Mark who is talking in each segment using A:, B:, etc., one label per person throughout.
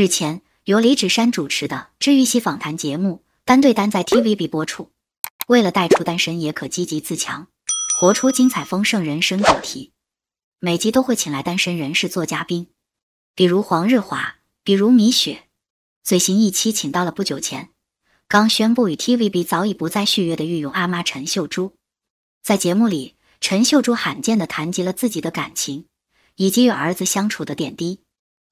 A: 日前，由李芷珊主持的《治愈系访谈节目》单对单在 TVB 播出，为了带出“单身也可积极自强，活出精彩丰盛人生”主题，每集都会请来单身人士做嘉宾，比如黄日华，比如米雪。最新一期请到了不久前刚宣布与 TVB 早已不再续约的御用阿妈陈秀珠。在节目里，陈秀珠罕见地谈及了自己的感情，以及与儿子相处的点滴。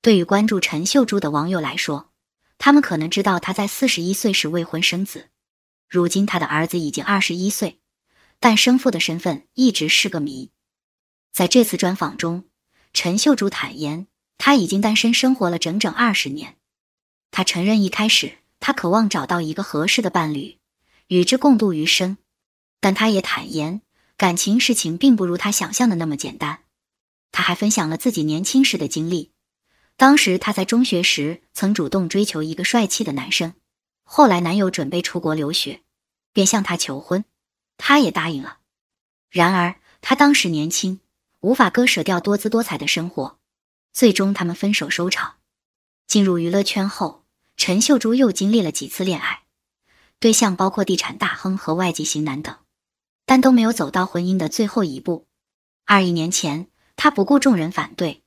A: 对于关注陈秀珠的网友来说，他们可能知道她在四十一岁时未婚生子，如今她的儿子已经二十一岁，但生父的身份一直是个谜。在这次专访中，陈秀珠坦言，她已经单身生活了整整二十年。她承认，一开始她渴望找到一个合适的伴侣，与之共度余生，但她也坦言，感情事情并不如她想象的那么简单。她还分享了自己年轻时的经历。当时她在中学时曾主动追求一个帅气的男生，后来男友准备出国留学，便向她求婚，她也答应了。然而她当时年轻，无法割舍掉多姿多彩的生活，最终他们分手收场。进入娱乐圈后，陈秀珠又经历了几次恋爱，对象包括地产大亨和外籍型男等，但都没有走到婚姻的最后一步。二亿年前，她不顾众人反对。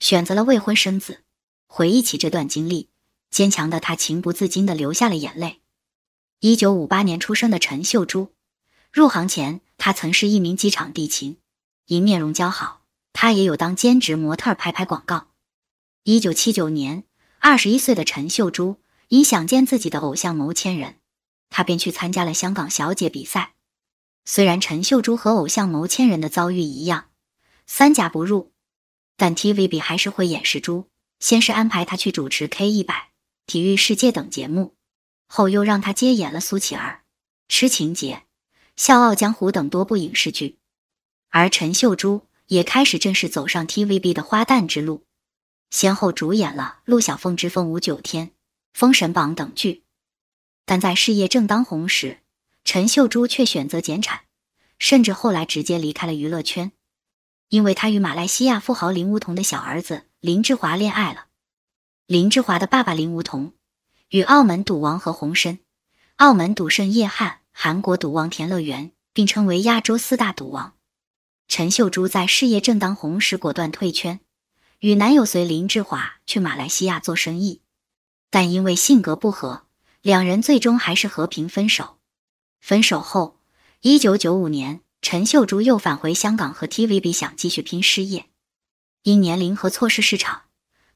A: 选择了未婚生子，回忆起这段经历，坚强的她情不自禁地流下了眼泪。一九五八年出生的陈秀珠，入行前，她曾是一名机场地勤，因面容姣好，她也有当兼职模特拍拍广告。一九七九年，二十一岁的陈秀珠因想见自己的偶像牟千人，她便去参加了香港小姐比赛。虽然陈秀珠和偶像牟千人的遭遇一样，三甲不入。但 TVB 还是会演示珠，先是安排他去主持《K 一百》《体育世界》等节目，后又让他接演了《苏乞儿》《痴情劫》《笑傲江湖》等多部影视剧，而陈秀珠也开始正式走上 TVB 的花旦之路，先后主演了《陆小凤之凤舞九天》《封神榜》等剧。但在事业正当红时，陈秀珠却选择减产，甚至后来直接离开了娱乐圈。因为他与马来西亚富豪林梧桐的小儿子林志华恋爱了。林志华的爸爸林梧桐与澳门赌王何鸿燊、澳门赌圣叶汉、韩国赌王田乐园并称为亚洲四大赌王。陈秀珠在事业正当红时果断退圈，与男友随林志华去马来西亚做生意，但因为性格不合，两人最终还是和平分手。分手后，一九九五年。陈秀珠又返回香港和 TVB 想继续拼事业，因年龄和错失市场，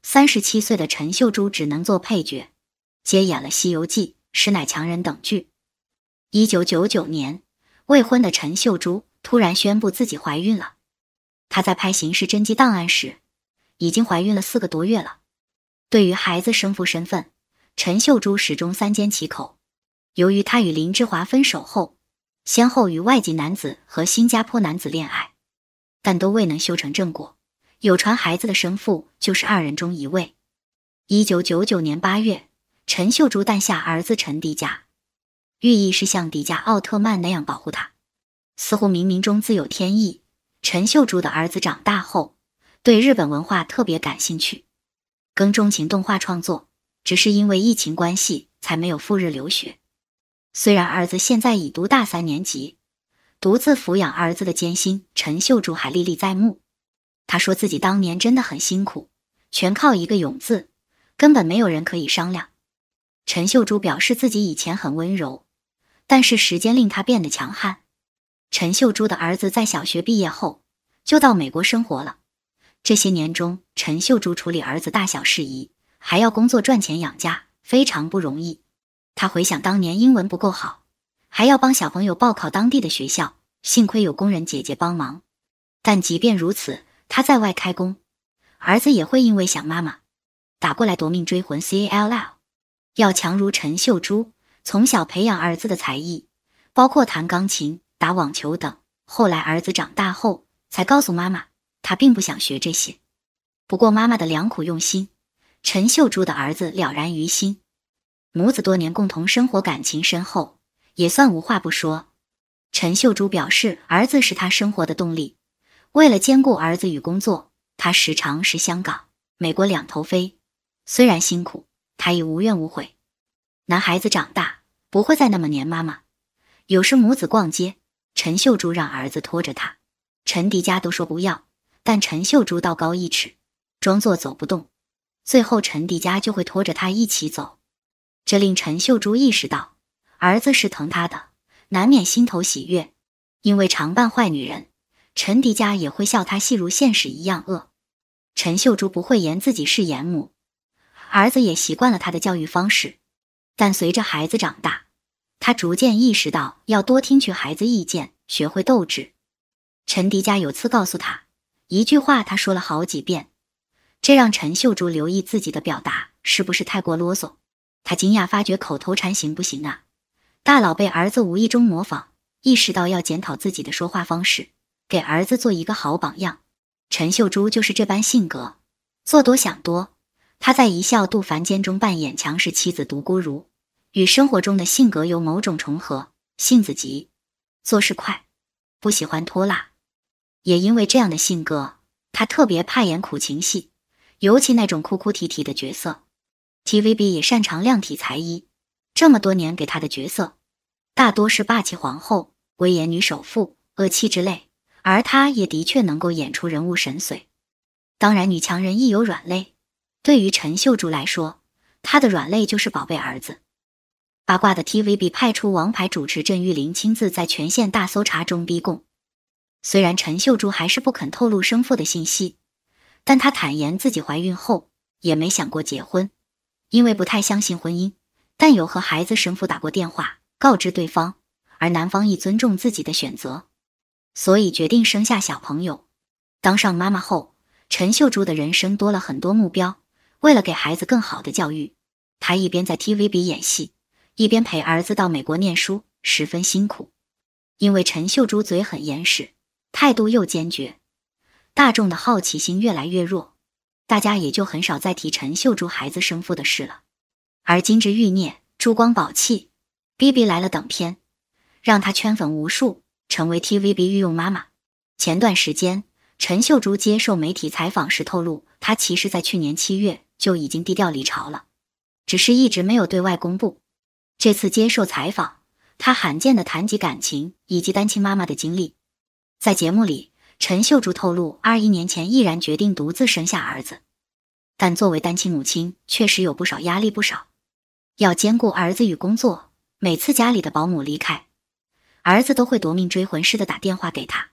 A: 三十七岁的陈秀珠只能做配角，接演了《西游记》《师乃强人》等剧。一九九九年，未婚的陈秀珠突然宣布自己怀孕了，她在拍《刑事侦缉档案》时已经怀孕了四个多月了。对于孩子生父身份，陈秀珠始终三缄其口。由于她与林志华分手后，先后与外籍男子和新加坡男子恋爱，但都未能修成正果。有传孩子的生父就是二人中一位。一九九九年八月，陈秀珠诞下儿子陈迪迦，寓意是像迪迦奥特曼那样保护他。似乎冥冥中自有天意。陈秀珠的儿子长大后对日本文化特别感兴趣，更钟情动画创作，只是因为疫情关系才没有赴日留学。虽然儿子现在已读大三年级，独自抚养儿子的艰辛，陈秀珠还历历在目。她说自己当年真的很辛苦，全靠一个“勇”字，根本没有人可以商量。陈秀珠表示自己以前很温柔，但是时间令她变得强悍。陈秀珠的儿子在小学毕业后就到美国生活了。这些年中，陈秀珠处理儿子大小事宜，还要工作赚钱养家，非常不容易。他回想当年英文不够好，还要帮小朋友报考当地的学校，幸亏有工人姐姐帮忙。但即便如此，他在外开工，儿子也会因为想妈妈，打过来夺命追魂 C L L。要强如陈秀珠，从小培养儿子的才艺，包括弹钢琴、打网球等。后来儿子长大后才告诉妈妈，他并不想学这些。不过妈妈的良苦用心，陈秀珠的儿子了然于心。母子多年共同生活，感情深厚，也算无话不说。陈秀珠表示，儿子是他生活的动力。为了兼顾儿子与工作，他时常是香港、美国两头飞。虽然辛苦，他已无怨无悔。男孩子长大不会再那么黏妈妈。有时母子逛街，陈秀珠让儿子拖着她，陈迪家都说不要，但陈秀珠道高一尺，装作走不动，最后陈迪家就会拖着他一起走。这令陈秀珠意识到，儿子是疼她的，难免心头喜悦。因为常扮坏女人，陈迪家也会笑她戏如现实一样恶。陈秀珠不会言自己是严母，儿子也习惯了他的教育方式。但随着孩子长大，他逐渐意识到要多听取孩子意见，学会斗志。陈迪家有次告诉他一句话，他说了好几遍，这让陈秀珠留意自己的表达是不是太过啰嗦。他惊讶发觉口头禅行不行啊？大佬被儿子无意中模仿，意识到要检讨自己的说话方式，给儿子做一个好榜样。陈秀珠就是这般性格，做多想多。她在《一笑渡凡间》中扮演强势妻子独孤如，与生活中的性格有某种重合：性子急，做事快，不喜欢拖拉。也因为这样的性格，她特别怕演苦情戏，尤其那种哭哭啼啼的角色。TVB 也擅长量体裁衣，这么多年给她的角色大多是霸气皇后、威严女首富、恶妻之类，而她也的确能够演出人物神髓。当然，女强人亦有软肋，对于陈秀珠来说，她的软肋就是宝贝儿子。八卦的 TVB 派出王牌主持郑裕玲亲自在全县大搜查中逼供，虽然陈秀珠还是不肯透露生父的信息，但她坦言自己怀孕后也没想过结婚。因为不太相信婚姻，但有和孩子神父打过电话，告知对方，而男方亦尊重自己的选择，所以决定生下小朋友。当上妈妈后，陈秀珠的人生多了很多目标。为了给孩子更好的教育，她一边在 TVB 演戏，一边陪儿子到美国念书，十分辛苦。因为陈秀珠嘴很严实，态度又坚决，大众的好奇心越来越弱。大家也就很少再提陈秀珠孩子生父的事了。而金枝玉孽、珠光宝气，BB 来了等片，让她圈粉无数，成为 TVB 御用妈妈。前段时间，陈秀珠接受媒体采访时透露，她其实，在去年七月就已经低调离巢了，只是一直没有对外公布。这次接受采访，她罕见的谈及感情以及单亲妈妈的经历，在节目里。陈秀珠透露，二一年前毅然决定独自生下儿子，但作为单亲母亲，确实有不少压力不少，要兼顾儿子与工作。每次家里的保姆离开，儿子都会夺命追魂似的打电话给她。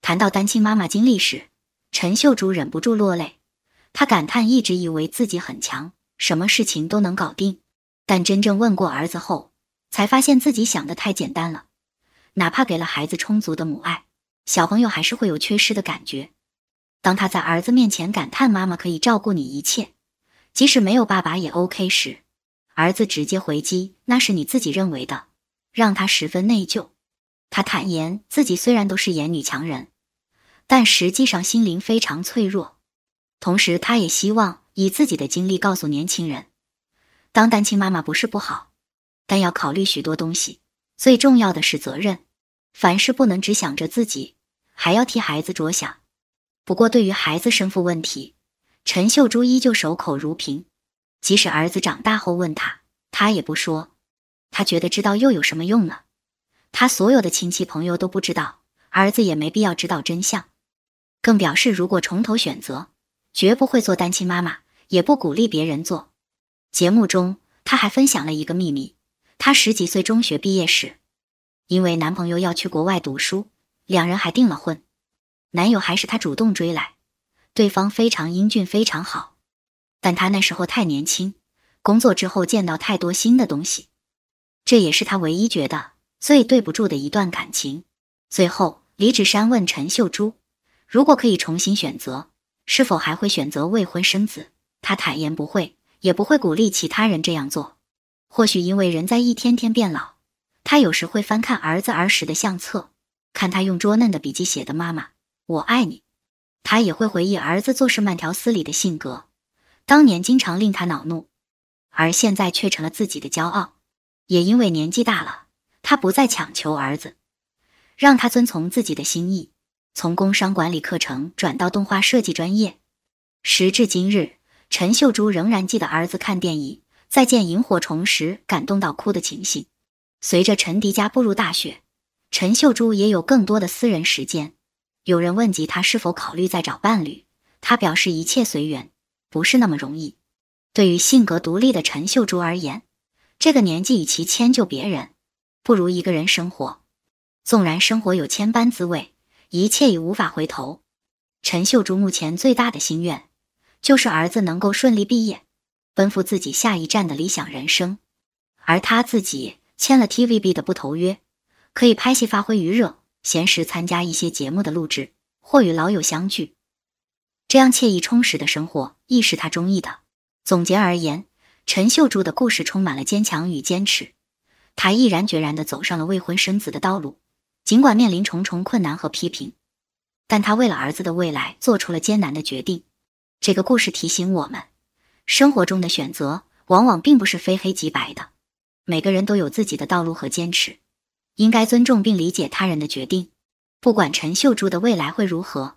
A: 谈到单亲妈妈经历时，陈秀珠忍不住落泪。她感叹，一直以为自己很强，什么事情都能搞定，但真正问过儿子后，才发现自己想的太简单了。哪怕给了孩子充足的母爱。小朋友还是会有缺失的感觉。当他在儿子面前感叹“妈妈可以照顾你一切，即使没有爸爸也 OK” 时，儿子直接回击：“那是你自己认为的。”让他十分内疚。他坦言自己虽然都是演女强人，但实际上心灵非常脆弱。同时，他也希望以自己的经历告诉年轻人：当单亲妈妈不是不好，但要考虑许多东西。最重要的是责任，凡事不能只想着自己。还要替孩子着想，不过对于孩子生父问题，陈秀珠依旧守口如瓶。即使儿子长大后问他，他也不说。他觉得知道又有什么用呢？他所有的亲戚朋友都不知道，儿子也没必要知道真相。更表示如果重头选择，绝不会做单亲妈妈，也不鼓励别人做。节目中，他还分享了一个秘密：他十几岁中学毕业时，因为男朋友要去国外读书。两人还订了婚，男友还是她主动追来，对方非常英俊，非常好，但她那时候太年轻，工作之后见到太多新的东西，这也是她唯一觉得最对不住的一段感情。最后，李芷珊问陈秀珠：“如果可以重新选择，是否还会选择未婚生子？”她坦言不会，也不会鼓励其他人这样做。或许因为人在一天天变老，她有时会翻看儿子儿时的相册。看他用拙嫩的笔迹写的“妈妈，我爱你”，他也会回忆儿子做事慢条斯理的性格，当年经常令他恼怒，而现在却成了自己的骄傲。也因为年纪大了，他不再强求儿子，让他遵从自己的心意，从工商管理课程转到动画设计专业。时至今日，陈秀珠仍然记得儿子看电影《再见萤火虫》时感动到哭的情形。随着陈迪家步入大学。陈秀珠也有更多的私人时间。有人问及她是否考虑再找伴侣，她表示一切随缘，不是那么容易。对于性格独立的陈秀珠而言，这个年纪与其迁就别人，不如一个人生活。纵然生活有千般滋味，一切已无法回头。陈秀珠目前最大的心愿，就是儿子能够顺利毕业，奔赴自己下一站的理想人生。而她自己签了 TVB 的不投约。可以拍戏发挥余热，闲时参加一些节目的录制，或与老友相聚，这样惬意充实的生活亦是他中意的。总结而言，陈秀珠的故事充满了坚强与坚持。她毅然决然地走上了未婚生子的道路，尽管面临重重困难和批评，但她为了儿子的未来做出了艰难的决定。这个故事提醒我们，生活中的选择往往并不是非黑即白的，每个人都有自己的道路和坚持。应该尊重并理解他人的决定，不管陈秀珠的未来会如何，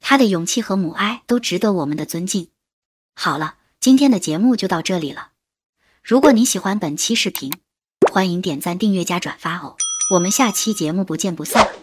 A: 她的勇气和母爱都值得我们的尊敬。好了，今天的节目就到这里了。如果你喜欢本期视频，欢迎点赞、订阅加转发哦！我们下期节目不见不散。